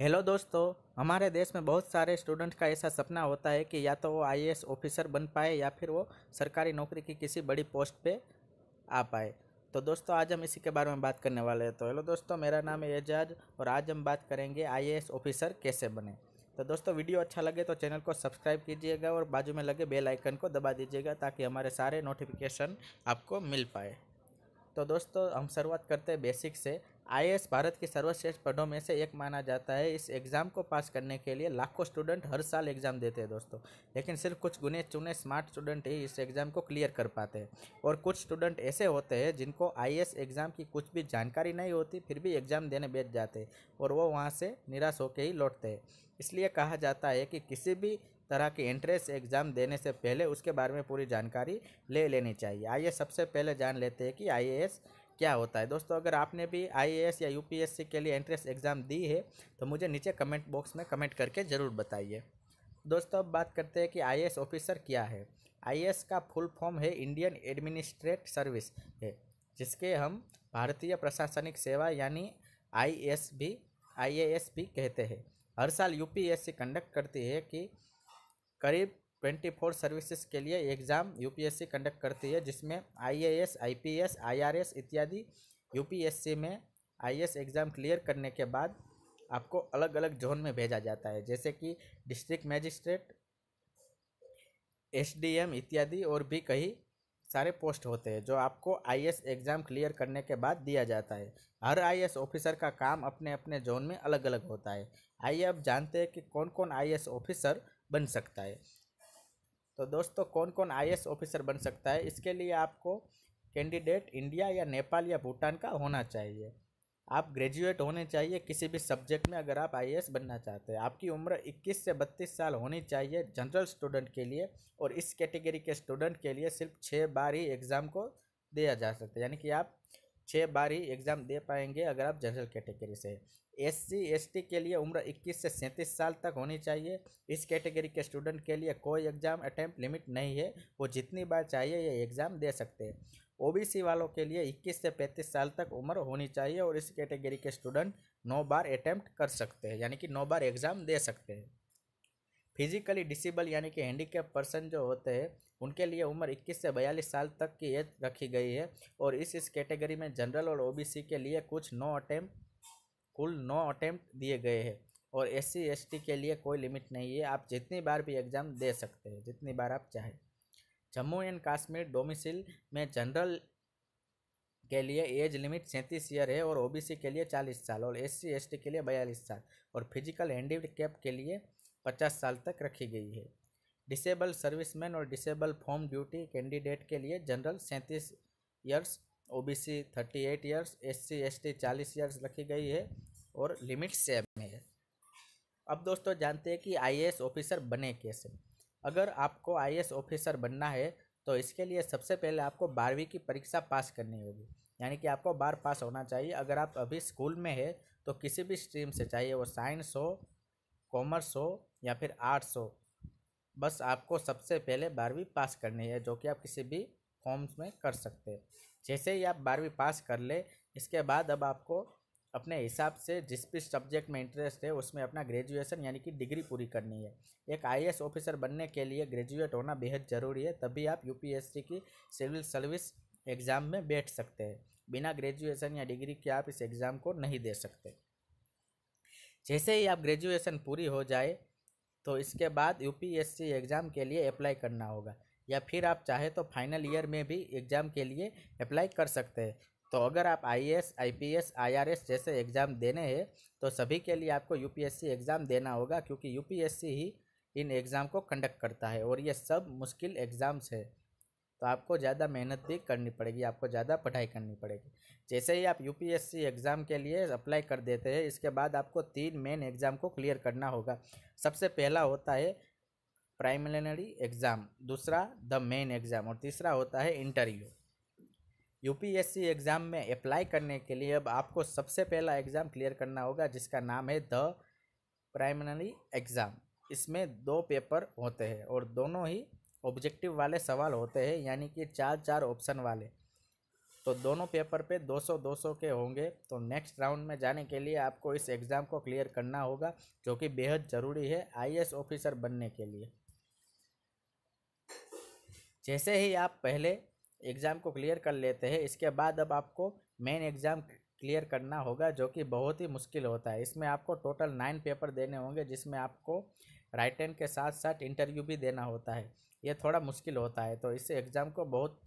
Hello दोस्तों हमारे देश में बहुत सारे स्टूडेंट का ऐसा सपना होता है कि या तो वो आईएएस ऑफिसर बन पाए या फिर वो सरकारी नौकरी की किसी बड़ी पोस्ट पे आ पाए तो दोस्तों आज हम इसी के बारे में बात करने वाले हैं तो हेलो दोस्तों मेरा नाम है एजाज और आज हम बात करेंगे आईएएस ऑफिसर कैसे बने तो दोस्तों वीडियो अच्छा लगे तो चैनल को सब्सक्राइब कीजिएगा और बाजू में लगे बेल आइकन को दबा दीजिएगा ताकि हमारे सारे नोटिफिकेशन आपको मिल पाए तो दोस्तों हम शुरुआत करते हैं बेसिक से आई भारत के सर्वश्रेष्ठ पदों में से एक माना जाता है इस एग्ज़ाम को पास करने के लिए लाखों स्टूडेंट हर साल एग्ज़ाम देते हैं दोस्तों लेकिन सिर्फ कुछ गुने चुने स्मार्ट स्टूडेंट ही इस एग्ज़ाम को क्लियर कर पाते हैं और कुछ स्टूडेंट ऐसे होते हैं जिनको आई एग्ज़ाम की कुछ भी जानकारी नहीं होती फिर भी एग्ज़ाम देने बैठ जाते और वो वहाँ से निराश होकर ही लौटते हैं इसलिए कहा जाता है कि किसी भी तरह के एंट्रेंस एग्ज़ाम देने से पहले उसके बारे में पूरी जानकारी ले लेनी चाहिए आइए सबसे पहले जान लेते हैं कि आई क्या होता है दोस्तों अगर आपने भी आईएएस या यूपीएससी के लिए एंट्रेंस एग्ज़ाम दी है तो मुझे नीचे कमेंट बॉक्स में कमेंट करके ज़रूर बताइए दोस्तों अब बात करते हैं कि आई ऑफिसर क्या है आई का फुल फॉर्म है इंडियन एडमिनिस्ट्रेट सर्विस है जिसके हम भारतीय प्रशासनिक सेवा यानी आई भी आई भी कहते हैं हर साल यूपीएससी कंडक्ट करती है कि करीब ट्वेंटी फोर सर्विसेज के लिए एग्ज़ाम यूपीएससी कंडक्ट करती है जिसमें आईएएस आईपीएस आईआरएस इत्यादि यूपीएससी में आईएएस एग्ज़ाम क्लियर करने के बाद आपको अलग अलग जोन में भेजा जाता है जैसे कि डिस्ट्रिक्ट मैजिस्ट्रेट एसडीएम इत्यादि और भी कई सारे पोस्ट होते हैं जो आपको आई एग्ज़ाम क्लियर करने के बाद दिया जाता है हर आई ऑफिसर का काम अपने अपने जोन में अलग अलग होता है आइए अब जानते हैं कि कौन कौन आई ऑफिसर बन सकता है तो दोस्तों कौन कौन आई ऑफिसर बन सकता है इसके लिए आपको कैंडिडेट इंडिया या नेपाल या भूटान का होना चाहिए आप ग्रेजुएट होने चाहिए किसी भी सब्जेक्ट में अगर आप आई बनना चाहते हैं आपकी उम्र 21 से 32 साल होनी चाहिए जनरल स्टूडेंट के लिए और इस कैटेगरी के स्टूडेंट के लिए सिर्फ छः बार ही एग्ज़ाम को दिया जा सकता है यानी कि आप छः बार ही एग्ज़ाम दे पाएंगे अगर आप जनरल कैटेगरी से एस सी के लिए उम्र 21 से सैंतीस साल तक होनी चाहिए इस कैटेगरी के स्टूडेंट के लिए कोई एग्ज़ाम अटैम्प्ट लिमिट नहीं है वो जितनी बार चाहिए ये एग्ज़ाम दे सकते हैं सी वालों के लिए 21 से 35 साल तक उम्र होनी चाहिए और इस कैटेगरी के स्टूडेंट नौ बार अटैम्प्ट कर सकते हैं यानी कि नौ बार एग्ज़ाम दे सकते हैं फिजिकली डिसेबल यानी कि हैंडीकेप पर्सन जो होते हैं उनके लिए उम्र 21 से 42 साल तक की एज रखी गई है और इस इस कैटेगरी में जनरल और ओबीसी के लिए कुछ नौ अटैम्प्ट कुल नौ अटैम्प्ट दिए गए हैं और एस सी के लिए कोई लिमिट नहीं है आप जितनी बार भी एग्ज़ाम दे सकते हैं जितनी बार आप चाहें जम्मू एंड कश्मीर डोमिसिल में जनरल के लिए एज लिमिट सैंतीस ईयर है और ओबीसी के लिए चालीस साल और एस सी के लिए बयालीस साल और फिजिकल हैंडीकेप के लिए पचास साल तक रखी गई है डिसेबल सर्विसमैन और डिसेबल फॉर्म ड्यूटी कैंडिडेट के लिए जनरल सैंतीस years OBC thirty eight years S C S T चालीस ईयर्स रखी गई है और लिमिट सेम है अब दोस्तों जानते हैं कि आई ऑफिसर बने कैसे अगर आपको आई ऑफिसर बनना है तो इसके लिए सबसे पहले आपको बारहवीं की परीक्षा पास करनी होगी यानी कि आपको बार पास होना चाहिए अगर आप अभी स्कूल में है तो किसी भी स्ट्रीम से चाहिए वो साइंस हो कॉमर्स हो या फिर आर्ट्स हो बस आपको सबसे पहले बारहवीं पास करनी है जो कि आप किसी भी फॉर्म्स में कर सकते हैं जैसे ही आप बारहवीं पास कर ले इसके बाद अब आपको अपने हिसाब से जिस भी सब्जेक्ट में इंटरेस्ट है उसमें अपना ग्रेजुएशन यानी कि डिग्री पूरी करनी है एक आई ऑफिसर बनने के लिए ग्रेजुएट होना बेहद ज़रूरी है तभी आप यू की सिविल सर्विस एग्ज़ाम में बैठ सकते हैं बिना ग्रेजुएशन या डिग्री के आप इस एग्ज़ाम को नहीं दे सकते जैसे ही आप ग्रेजुएशन पूरी हो जाए तो इसके बाद यू एग्ज़ाम के लिए अप्लाई करना होगा या फिर आप चाहे तो फाइनल ईयर में भी एग्ज़ाम के लिए अप्लाई कर सकते हैं तो अगर आप आई एस आई जैसे एग्ज़ाम देने हैं तो सभी के लिए आपको यू एग्ज़ाम देना होगा क्योंकि यू ही इन एग्ज़ाम को कंडक्ट करता है और ये सब मुश्किल एग्ज़ाम्स है तो आपको ज़्यादा मेहनत भी करनी पड़ेगी आपको ज़्यादा पढ़ाई करनी पड़ेगी जैसे ही आप यूपीएससी एग्ज़ाम के लिए अप्लाई कर देते हैं इसके बाद आपको तीन मेन एग्ज़ाम को क्लियर करना होगा सबसे पहला होता है प्राइमरी एग्ज़ाम दूसरा द मेन एग्ज़ाम और तीसरा होता है इंटरव्यू यूपीएससी एग्ज़ाम में अप्लाई करने के लिए अब आपको सबसे पहला एग्ज़ाम क्लियर करना होगा जिसका नाम है द प्राइमरी एग्ज़ाम इसमें दो पेपर होते हैं और दोनों ही ऑब्जेक्टिव वाले सवाल होते हैं यानी कि चार चार ऑप्शन वाले तो दोनों पेपर पे 200 200 के होंगे तो नेक्स्ट राउंड में जाने के लिए आपको इस एग्ज़ाम को क्लियर करना होगा जो कि बेहद ज़रूरी है आईएएस ऑफिसर बनने के लिए जैसे ही आप पहले एग्ज़ाम को क्लियर कर लेते हैं इसके बाद अब आपको मेन एग्ज़ाम क्लियर करना होगा जो कि बहुत ही मुश्किल होता है इसमें आपको टोटल नाइन पेपर देने होंगे जिसमें आपको राइट एंड के साथ साथ इंटरव्यू भी देना होता है ये थोड़ा मुश्किल होता है तो इससे एग्ज़ाम को बहुत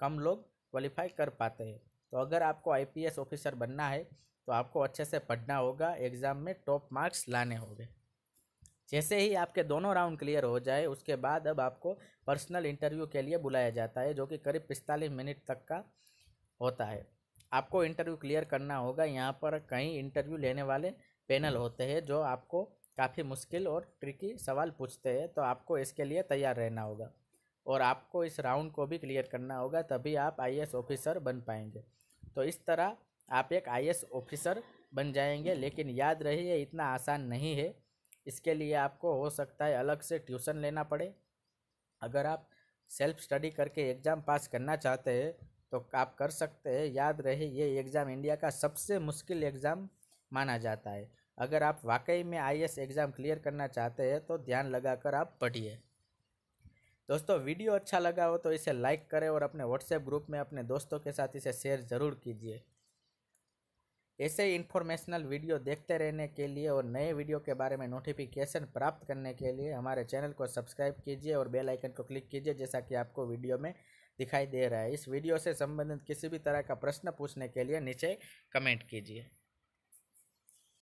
कम लोग क्वालिफाई कर पाते हैं तो अगर आपको आईपीएस ऑफिसर बनना है तो आपको अच्छे से पढ़ना होगा एग्ज़ाम में टॉप मार्क्स लाने होंगे जैसे ही आपके दोनों राउंड क्लियर हो जाए उसके बाद अब आपको पर्सनल इंटरव्यू के लिए बुलाया जाता है जो कि करीब पिस्तालीस मिनट तक का होता है आपको इंटरव्यू क्लियर करना होगा यहाँ पर कई इंटरव्यू लेने वाले पैनल हम्म। होते हैं जो आपको काफ़ी मुश्किल और ट्रिकी सवाल पूछते हैं तो आपको इसके लिए तैयार रहना होगा और आपको इस राउंड को भी क्लियर करना होगा तभी आप आई ऑफिसर बन पाएंगे तो इस तरह आप एक आई ऑफिसर बन जाएंगे लेकिन याद रहिए इतना आसान नहीं है इसके लिए आपको हो सकता है अलग से ट्यूशन लेना पड़े अगर आप सेल्फ स्टडी करके एग्ज़ाम पास करना चाहते हैं तो आप कर सकते हैं याद रहे ये एग्ज़ाम इंडिया का सबसे मुश्किल एग्ज़ाम माना जाता है अगर आप वाकई में आई एग्ज़ाम क्लियर करना चाहते हैं तो ध्यान लगाकर आप पढ़िए दोस्तों वीडियो अच्छा लगा हो तो इसे लाइक करें और अपने व्हाट्सएप ग्रुप में अपने दोस्तों के साथ इसे शेयर ज़रूर कीजिए ऐसे ही इन्फॉर्मेशनल वीडियो देखते रहने के लिए और नए वीडियो के बारे में नोटिफिकेशन प्राप्त करने के लिए हमारे चैनल को सब्सक्राइब कीजिए और बेल आइकन को क्लिक कीजिए जैसा कि आपको वीडियो में दिखाई दे रहा है इस वीडियो से संबंधित किसी भी तरह का प्रश्न पूछने के लिए नीचे कमेंट कीजिए